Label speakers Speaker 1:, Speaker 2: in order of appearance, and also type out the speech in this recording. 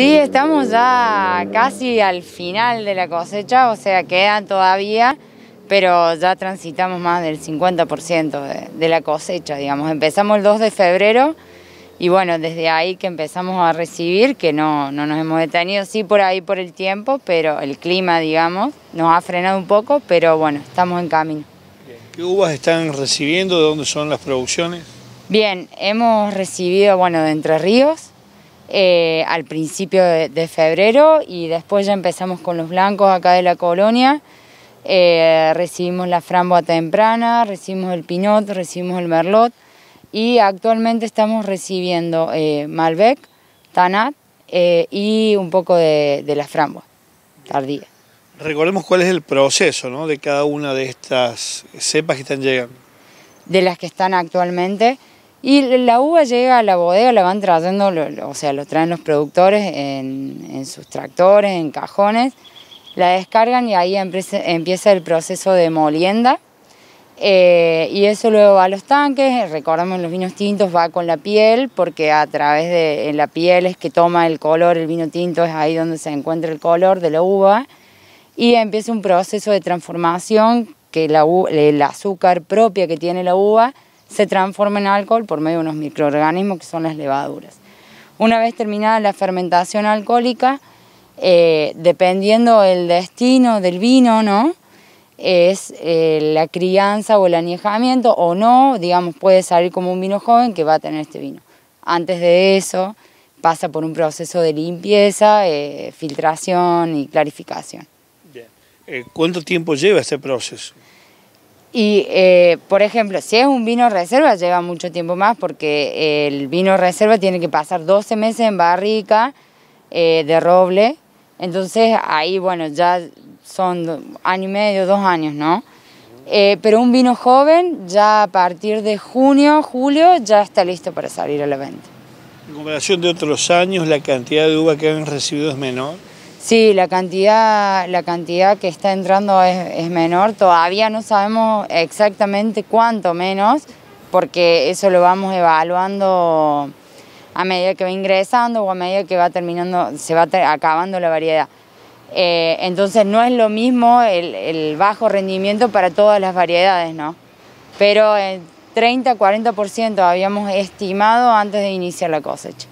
Speaker 1: Sí, estamos ya casi al final de la cosecha, o sea, quedan todavía, pero ya transitamos más del 50% de, la cosecha, digamos. Empezamos el 2 de febrero y bueno, desde ahí que empezamos a recibir, que no, no nos hemos detenido, sí por ahí por el tiempo, pero el clima, digamos, nos ha frenado un poco, pero bueno, estamos en camino.
Speaker 2: ¿Qué uvas están recibiendo? ¿De dónde son las producciones?
Speaker 1: Bien, hemos recibido, bueno, de Entre Ríos, eh, al principio de, febrero y después ya empezamos con los blancos acá de la colonia. Eh, recibimos la framboa temprana, recibimos el pinot, recibimos el merlot y actualmente estamos recibiendo eh, malbec, tanat y un poco de, la framboa tardía.
Speaker 2: Recordemos cuál es el proceso de cada una de estas cepas que están llegando.
Speaker 1: De las que están actualmente. Y la uva llega a la bodega, la van trayendo, o sea, lo traen los productores en, sus tractores, en cajones, la descargan y ahí empieza el proceso de molienda. Eh, y eso luego va a los tanques, eh, recordamos los vinos tintos, va con la piel, porque a través de la piel es que toma el color, el vino tinto es ahí donde se encuentra el color de la uva. Y empieza un proceso de transformación que la, el azúcar propia que tiene la uva se transforma en alcohol por medio de unos microorganismos que son las levaduras. Una vez terminada la fermentación alcohólica, eh, dependiendo del destino del vino, ¿no? es eh, la crianza o el añejamiento o no, digamos, puede salir como un vino joven que va a tener este vino. Antes de eso pasa por un proceso de limpieza, eh, filtración y clarificación.
Speaker 2: ¿Cuánto tiempo lleva este proceso?
Speaker 1: Y, eh, por ejemplo, si es un vino reserva, lleva mucho tiempo más porque el vino reserva tiene que pasar 12 meses en barrica eh, de roble. Entonces, ahí, bueno, ya son año y medio, dos años, ¿no? Eh, pero un vino joven, ya a partir de junio, julio, ya está listo para salir a la venta.
Speaker 2: En comparación de otros años, la cantidad de uva que han recibido es menor.
Speaker 1: Sí, la cantidad, la cantidad que está entrando es, menor, todavía no sabemos exactamente cuánto menos, porque eso lo vamos evaluando a medida que va ingresando o a medida que va terminando, se va acabando la variedad. Eh, entonces no es lo mismo el, bajo rendimiento para todas las variedades, ¿no? Pero el 30-40% habíamos estimado antes de iniciar la cosecha.